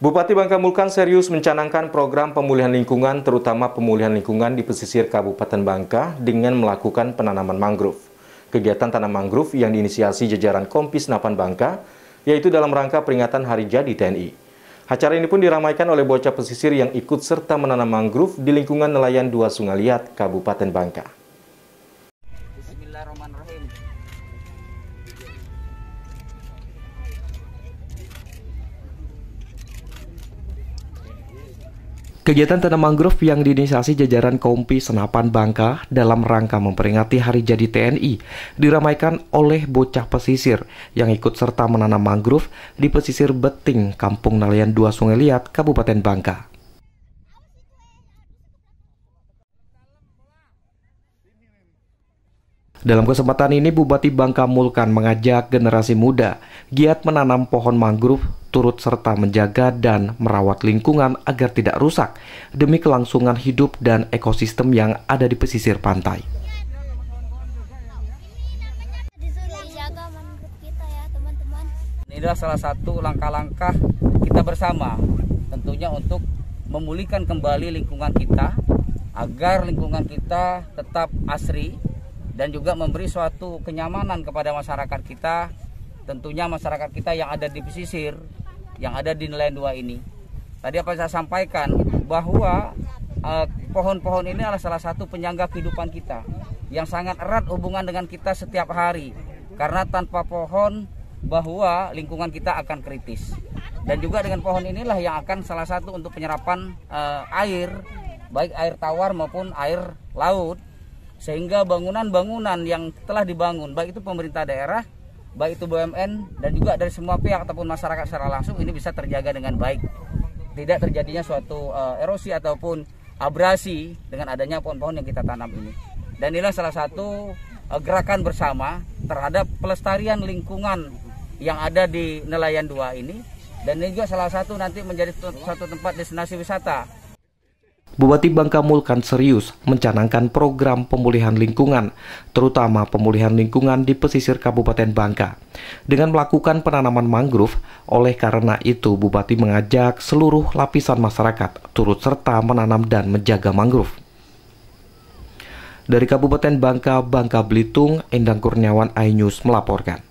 Bupati Bangka Mulkan serius mencanangkan program pemulihan lingkungan, terutama pemulihan lingkungan di pesisir Kabupaten Bangka dengan melakukan penanaman mangrove. Kegiatan tanam mangrove yang diinisiasi jajaran Kompis Napan Bangka, yaitu dalam rangka peringatan Hari Jadi TNI. Acara ini pun diramaikan oleh bocah pesisir yang ikut serta menanam mangrove di lingkungan nelayan dua sungai liat, Kabupaten Bangka. Kegiatan tanam mangrove yang diinisiasi jajaran Kompi Senapan Bangka dalam rangka memperingati Hari Jadi TNI diramaikan oleh bocah pesisir yang ikut serta menanam mangrove di pesisir Beting, Kampung Nelayan Dua Sungai Liat, Kabupaten Bangka. Dalam kesempatan ini, Bupati Bangka Mulkan mengajak generasi muda giat menanam pohon mangrove, turut serta menjaga dan merawat lingkungan agar tidak rusak demi kelangsungan hidup dan ekosistem yang ada di pesisir pantai. Ini adalah salah satu langkah-langkah kita bersama tentunya untuk memulihkan kembali lingkungan kita agar lingkungan kita tetap asri, dan juga memberi suatu kenyamanan kepada masyarakat kita tentunya masyarakat kita yang ada di pesisir yang ada di nelayan dua ini tadi apa saya sampaikan bahwa eh, pohon-pohon eh, ini adalah salah satu penyangga kehidupan kita yang sangat erat hubungan dengan kita setiap hari karena tanpa pohon bahwa lingkungan kita akan kritis dan juga dengan pohon inilah yang akan salah satu untuk penyerapan eh, air baik air tawar maupun air laut sehingga bangunan-bangunan yang telah dibangun baik itu pemerintah daerah baik itu BUMN dan juga dari semua pihak ataupun masyarakat secara langsung ini bisa terjaga dengan baik tidak terjadinya suatu uh, erosi ataupun abrasi dengan adanya pohon-pohon yang kita tanam ini dan inilah salah satu uh, gerakan bersama terhadap pelestarian lingkungan yang ada di nelayan dua ini dan ini juga salah satu nanti menjadi satu tempat destinasi wisata Bupati Bangka Mulkan serius mencanangkan program pemulihan lingkungan, terutama pemulihan lingkungan di pesisir Kabupaten Bangka. Dengan melakukan penanaman mangrove, oleh karena itu Bupati mengajak seluruh lapisan masyarakat turut serta menanam dan menjaga mangrove. Dari Kabupaten Bangka, Bangka Belitung, Endang Kurniawan, iNews melaporkan.